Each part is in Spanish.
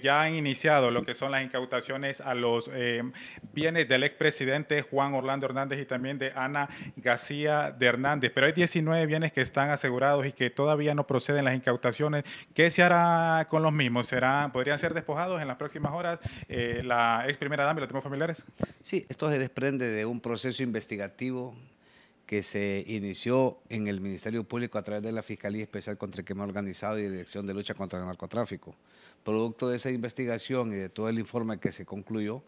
Ya han iniciado lo que son las incautaciones a los eh, bienes del expresidente Juan Orlando Hernández y también de Ana García de Hernández, pero hay 19 bienes que están asegurados y que todavía no proceden las incautaciones. ¿Qué se hará con los mismos? ¿Serán, ¿Podrían ser despojados en las próximas horas eh, la ex primera dama y los familiares? Sí, esto se desprende de un proceso investigativo que se inició en el Ministerio Público a través de la Fiscalía Especial contra el Crimen Organizado y Dirección de Lucha contra el Narcotráfico. Producto de esa investigación y de todo el informe que se concluyó,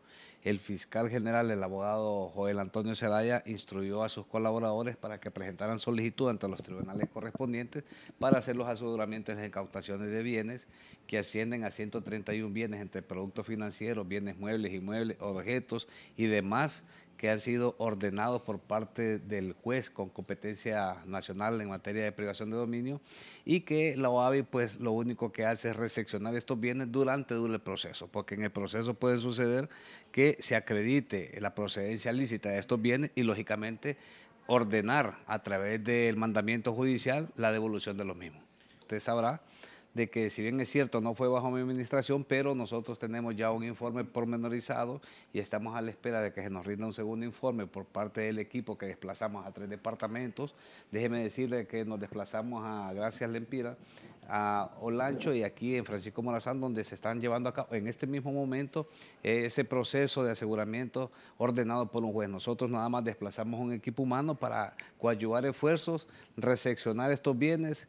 el fiscal general, el abogado Joel Antonio Seraya, instruyó a sus colaboradores para que presentaran solicitud ante los tribunales correspondientes para hacer los aseguramientos de incautaciones de bienes que ascienden a 131 bienes entre productos financieros, bienes muebles, inmuebles, objetos y demás que han sido ordenados por parte del juez con competencia nacional en materia de privación de dominio y que la OAVI pues lo único que hace es reseccionar estos bienes durante el proceso, porque en el proceso puede suceder que se acredite la procedencia lícita de estos bienes y lógicamente ordenar a través del mandamiento judicial la devolución de los mismos. Usted sabrá de que si bien es cierto, no fue bajo mi administración, pero nosotros tenemos ya un informe pormenorizado y estamos a la espera de que se nos rinda un segundo informe por parte del equipo que desplazamos a tres departamentos. Déjeme decirle que nos desplazamos a Gracias Lempira, a Olancho y aquí en Francisco Morazán, donde se están llevando a cabo en este mismo momento eh, ese proceso de aseguramiento ordenado por un juez. Nosotros nada más desplazamos un equipo humano para coadyuvar esfuerzos, reseccionar estos bienes,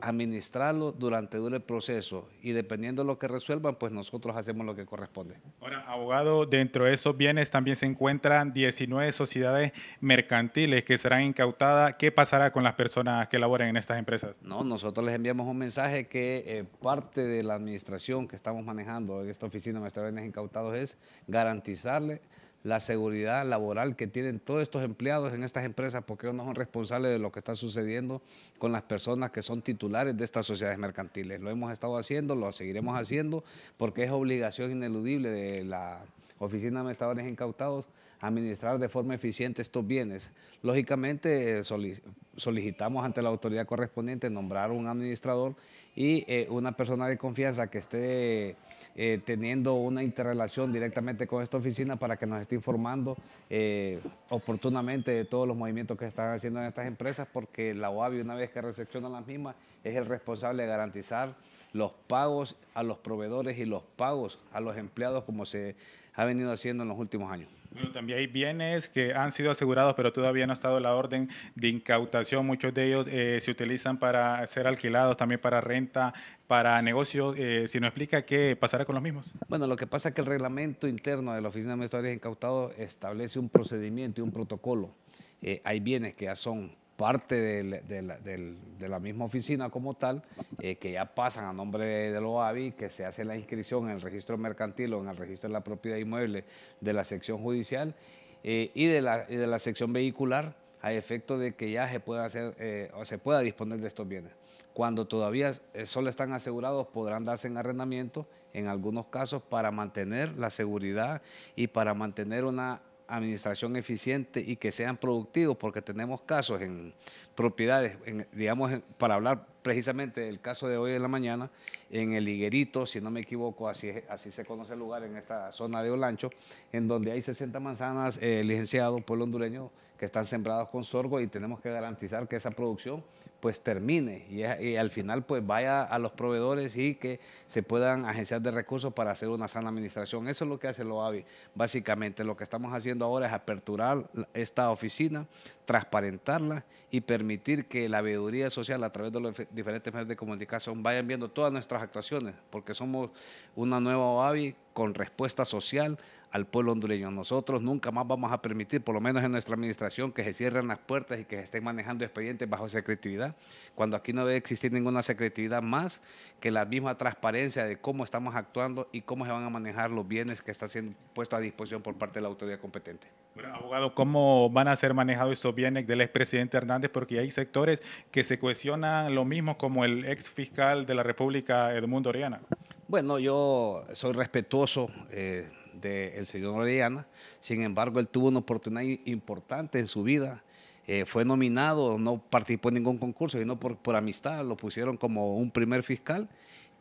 administrarlo durante todo el proceso y dependiendo de lo que resuelvan, pues nosotros hacemos lo que corresponde. Ahora, abogado, dentro de esos bienes también se encuentran 19 sociedades mercantiles que serán incautadas. ¿Qué pasará con las personas que laboren en estas empresas? No, nosotros les enviamos un mensaje que eh, parte de la administración que estamos manejando en esta oficina de bienes incautados es garantizarle la seguridad laboral que tienen todos estos empleados en estas empresas porque ellos no son responsables de lo que está sucediendo con las personas que son titulares de estas sociedades mercantiles. Lo hemos estado haciendo, lo seguiremos haciendo porque es obligación ineludible de la Oficina de Administradores Incautados, administrar de forma eficiente estos bienes. Lógicamente, solicitamos ante la autoridad correspondiente nombrar un administrador y eh, una persona de confianza que esté eh, teniendo una interrelación directamente con esta oficina para que nos esté informando eh, oportunamente de todos los movimientos que están haciendo en estas empresas, porque la OAVI, una vez que recepciona las mismas, es el responsable de garantizar los pagos a los proveedores y los pagos a los empleados como se ha venido haciendo en los últimos años. Bueno, también hay bienes que han sido asegurados, pero todavía no ha estado la orden de incautación. Muchos de ellos eh, se utilizan para ser alquilados, también para renta, para negocios. Eh, si nos explica qué pasará con los mismos. Bueno, lo que pasa es que el reglamento interno de la Oficina de Administradores Incautados establece un procedimiento y un protocolo. Eh, hay bienes que ya son parte de, la misma oficina como tal, eh, que ya pasan a nombre de, los avi que se hace la inscripción en el registro mercantil o en el registro de la propiedad inmueble de la sección judicial eh, y, de la, sección vehicular a efecto de que ya se pueda, hacer, eh, o se pueda disponer de estos bienes. Cuando todavía solo están asegurados, podrán darse en arrendamiento en algunos casos para mantener la seguridad y para mantener una administración eficiente y que sean productivos, porque tenemos casos en propiedades, digamos, para hablar precisamente del caso de hoy en la mañana, en el Higuerito, si no me equivoco, así, así se conoce el lugar en esta zona de Olancho, en donde hay 60 manzanas, licenciados eh, licenciado, pueblo hondureño, que están sembrados con sorgo y tenemos que garantizar que esa producción pues termine y, al final pues vaya a los proveedores y que se puedan agenciar de recursos para hacer una sana administración. Eso es lo que hace el OAVI. Básicamente lo que estamos haciendo ahora es aperturar esta oficina, transparentarla y permitir que la veeduría social a través de los diferentes medios de comunicación vayan viendo todas nuestras actuaciones, porque somos una nueva OAVI con respuesta social al pueblo hondureño. Nosotros nunca más vamos a permitir, por lo menos en nuestra administración, que se cierren las puertas y que se estén manejando expedientes bajo secretividad, cuando aquí no debe existir ninguna secretividad más que la misma transparencia de cómo estamos actuando y cómo se van a manejar los bienes que están siendo puestos a disposición por parte de la autoridad competente. abogado, ¿cómo van a ser manejados estos bienes del expresidente Hernández? Porque hay sectores que se cuestionan lo mismo como el ex fiscal de la República, Edmundo Oriana. Bueno, yo soy respetuoso. Eh, el señor Orellana. Sin embargo, él tuvo una oportunidad importante en su vida. Eh, fue nominado, no participó en ningún concurso, sino por, por amistad, lo pusieron como un primer fiscal.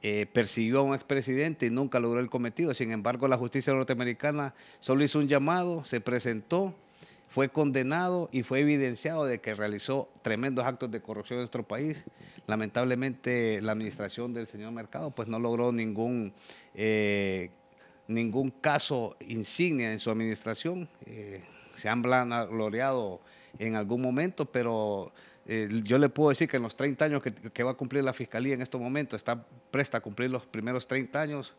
Eh, persiguió a un expresidente y nunca logró el cometido. Sin embargo, la justicia norteamericana solo hizo un llamado, se presentó, fue condenado y fue evidenciado de que realizó tremendos actos de corrupción en nuestro país. Lamentablemente, la administración del señor Mercado pues no logró ningún eh, ningún caso insignia en su administración. Eh, se han gloriado en algún momento, pero eh, yo le puedo decir que en los 30 años que, va a cumplir la fiscalía en este momento, está presta a cumplir los primeros 30 años,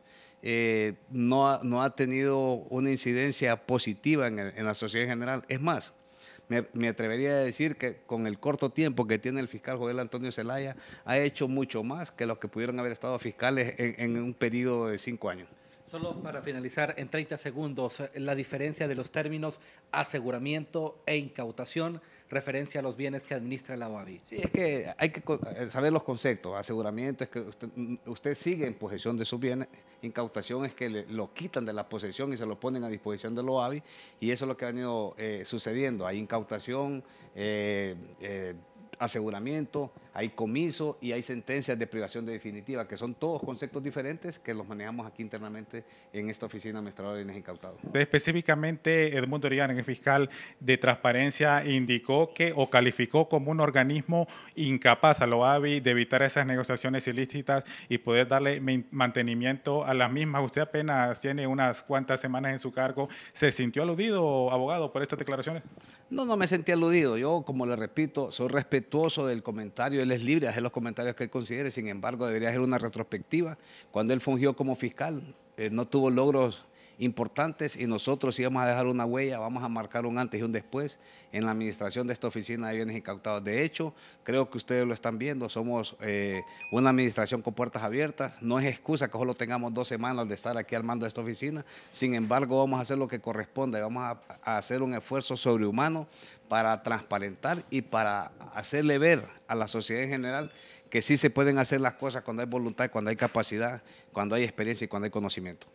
eh, no, ha, tenido una incidencia positiva en, la sociedad en general. Es más, me, atrevería a decir que con el corto tiempo que tiene el fiscal Joel Antonio Zelaya, ha hecho mucho más que los que pudieron haber estado fiscales en, en un periodo de cinco años. Solo para finalizar, en 30 segundos, eh, la diferencia de los términos aseguramiento e incautación, referencia a los bienes que administra la OAVI. Sí, es que hay que eh, saber los conceptos. Aseguramiento es que mm, usted, sigue en posesión de sus bienes, incautación es que lo quitan de la posesión y se lo ponen a disposición de la OAVI, y eso es lo que ha venido eh, sucediendo. Hay incautación, aseguramiento hay comiso y hay sentencias de privación de definitiva, que son todos conceptos diferentes que los manejamos aquí internamente en esta oficina administradora de bienes incautados. Específicamente, Edmundo Orellana, el fiscal de transparencia, indicó que o calificó como un organismo incapaz a lo AVI de evitar esas negociaciones ilícitas y poder darle mantenimiento a las mismas. Usted apenas tiene unas cuantas semanas en su cargo. ¿Se sintió aludido, abogado, por estas declaraciones? No, no me sentí aludido. Yo, como le repito, soy respetuoso del comentario él es libre de hacer los comentarios que él considere, sin embargo, debería ser una retrospectiva. Cuando él fungió como fiscal, eh, no tuvo logros importantes y nosotros vamos a dejar una huella, vamos a marcar un antes y un después en la administración de esta oficina de bienes incautados. De hecho, creo que ustedes lo están viendo, somos eh, una administración con puertas abiertas, no es excusa que solo tengamos dos semanas de estar aquí al mando de esta oficina, sin embargo vamos a hacer lo que corresponde, vamos a hacer un esfuerzo sobrehumano para transparentar y para hacerle ver a la sociedad en general que sí se pueden hacer las cosas cuando hay voluntad, cuando hay capacidad, cuando hay experiencia y cuando hay conocimiento.